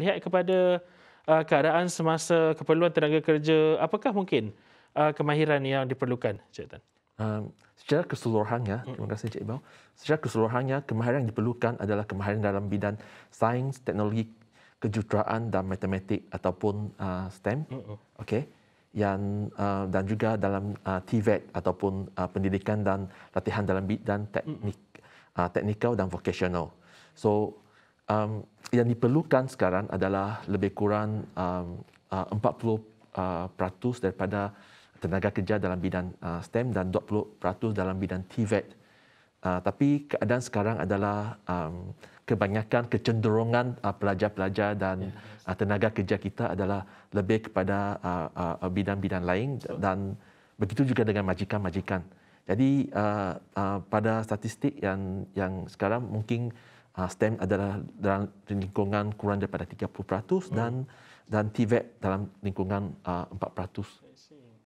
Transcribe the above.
Lihat kepada uh, keadaan semasa keperluan tenaga kerja, apakah mungkin uh, kemahiran yang diperlukan, Cik Tan? Um, secara keseluruhannya, hmm. terima kasih Cik Ibu. Secara keseluruhannya, kemahiran yang diperlukan adalah kemahiran dalam bidang sains, teknologi, kejuruteraan dan matematik ataupun uh, STEM. Hmm, hmm. Okey. Yang uh, dan juga dalam uh, TVET e ataupun uh, pendidikan dan latihan dalam bidang teknik uh, teknikal dan vocational. So, um, yang diperlukan sekarang adalah lebih kurang um, uh, uh, 40% daripada tenaga kerja dalam bidang uh, STEM dan 20% dalam bidang TVET. E uh, tapi keadaan sekarang adalah um, kebanyakan kecenderungan uh, pelajar-pelajar dan ya. uh, tenaga kerja kita adalah lebih kepada uh, uh, uh bidang-bidang lain so. dan begitu juga dengan majikan-majikan. Jadi uh, uh, pada statistik yang yang sekarang mungkin Ah, STEM adalah dalam lingkungan kurang daripada 30% dan hmm. dan TVET dalam lingkungan 4%. Ah,